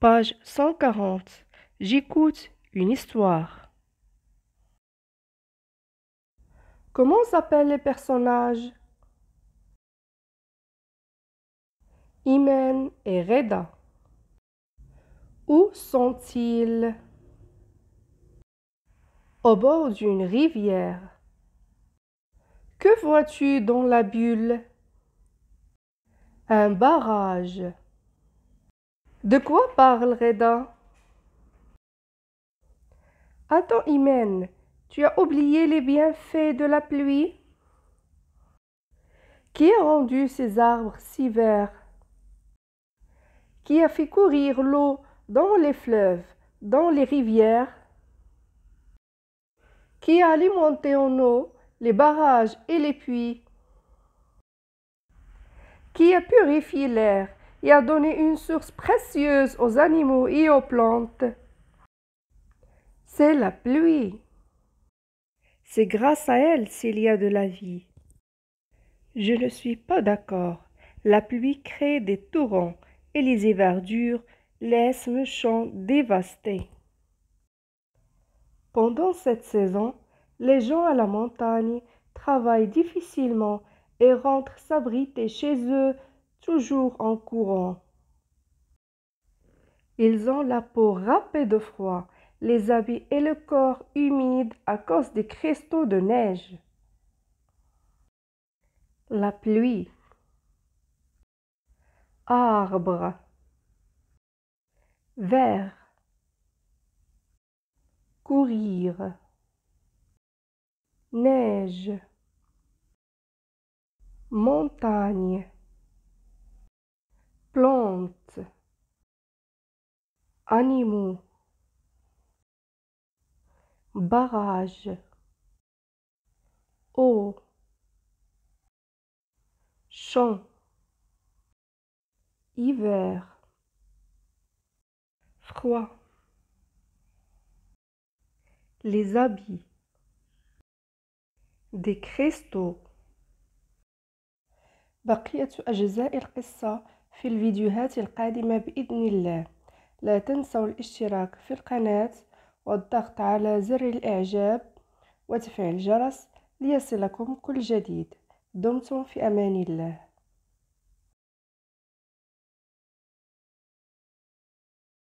Page 140. J'écoute une histoire. Comment s'appellent les personnages Imen et Reda. Où sont-ils Au bord d'une rivière. Que vois-tu dans la bulle Un barrage. De quoi parle Reda Attends, Imen, tu as oublié les bienfaits de la pluie Qui a rendu ces arbres si verts Qui a fait courir l'eau dans les fleuves, dans les rivières Qui a alimenté en eau les barrages et les puits Qui a purifié l'air et a donné une source précieuse aux animaux et aux plantes. C'est la pluie. C'est grâce à elle s'il y a de la vie. Je ne suis pas d'accord. La pluie crée des torrents et les éverdures laissent le champ dévasté. Pendant cette saison, les gens à la montagne travaillent difficilement et rentrent s'abriter chez eux toujours en courant. Ils ont la peau râpée de froid, les habits et le corps humides à cause des cristaux de neige. La pluie. Arbre. Vert. Courir. Neige. Montagne. Animaux. Barrage. Eau. Champ. Hiver. Froid. Les habits. des cristaux بقية أجزاء في الفيديوهات القادمة بإذن الله لا تنسوا الاشتراك في القناة والضغط على زر الإعجاب وتفعيل الجرس ليصلكم كل جديد دمتم في أمان الله